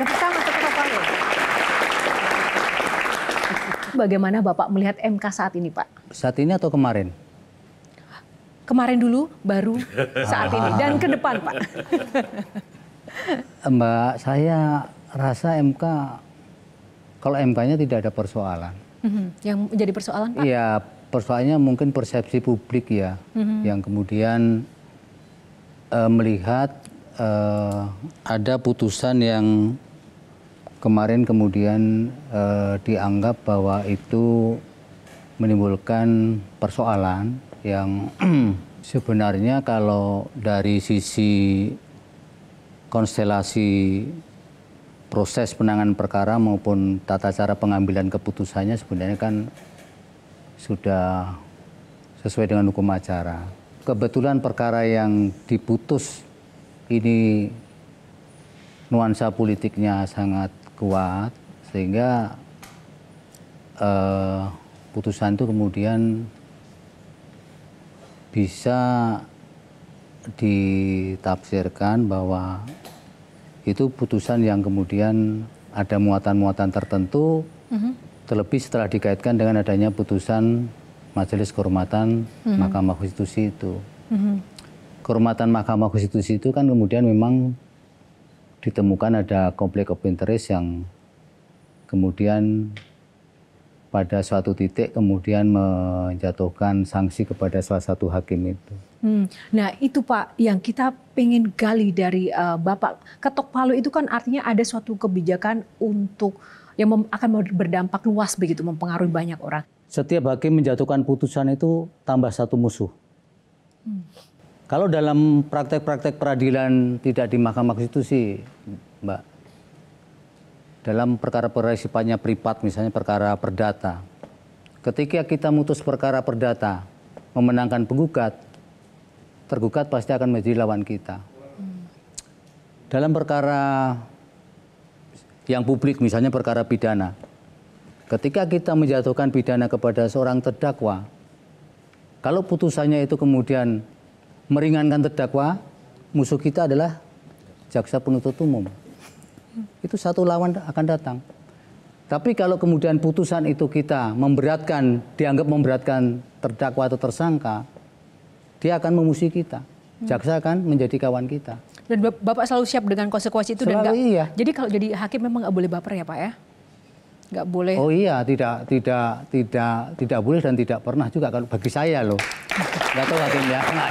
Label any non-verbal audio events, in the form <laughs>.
Tepuk tangan, Bagaimana Bapak melihat MK saat ini, Pak? Saat ini atau kemarin? Kemarin dulu, baru saat ini <laughs> dan ke depan, Pak. Mbak, saya rasa MK kalau MK-nya tidak ada persoalan. Mhm. Yang menjadi persoalan, Pak? Iya, persoalannya mungkin persepsi publik ya, mm-hmm. yang kemudian uh, melihat uh, ada putusan yang kemarin kemudian eh, dianggap bahwa itu menimbulkan persoalan yang <clears throat> sebenarnya kalau dari sisi konstelasi proses penanganan perkara maupun tata cara pengambilan keputusannya sebenarnya kan sudah sesuai dengan hukum acara. Kebetulan perkara yang diputus ini nuansa politiknya sangat kuat sehingga uh, putusan itu kemudian bisa ditafsirkan bahwa itu putusan yang kemudian ada muatan-muatan tertentu mm -hmm. terlebih setelah dikaitkan dengan adanya putusan Majelis Kehormatan mm -hmm. Mahkamah Konstitusi itu. Mm -hmm. Kehormatan Mahkamah Konstitusi itu kan kemudian memang ditemukan ada konflik of interest yang kemudian pada suatu titik kemudian menjatuhkan sanksi kepada salah satu hakim itu. Hmm. Nah itu Pak yang kita pengen gali dari uh, Bapak. Ketok palu itu kan artinya ada suatu kebijakan untuk yang akan berdampak luas begitu mempengaruhi banyak orang. Setiap hakim menjatuhkan putusan itu tambah satu musuh. Hmm. Kalau dalam praktek-praktek peradilan tidak di Mahkamah Konstitusi, Mbak, dalam perkara persipannya privat, misalnya perkara perdata, ketika kita mutus perkara perdata, memenangkan penggugat, tergugat pasti akan menjadi lawan kita. Dalam perkara yang publik, misalnya perkara pidana, ketika kita menjatuhkan pidana kepada seorang terdakwa, kalau putusannya itu kemudian meringankan terdakwa, musuh kita adalah jaksa penuntut umum. Itu satu lawan akan datang. Tapi kalau kemudian putusan itu kita memberatkan, dianggap memberatkan terdakwa atau tersangka, dia akan memusuhi kita. Hmm. Jaksa akan menjadi kawan kita. Dan Bapak selalu siap dengan konsekuensi itu selalu dan gak, iya. Jadi kalau jadi hakim memang nggak boleh baper ya Pak ya? Nggak boleh. Oh iya, tidak tidak tidak tidak boleh dan tidak pernah juga kalau bagi saya loh. Nggak tahu hakim ya. nggak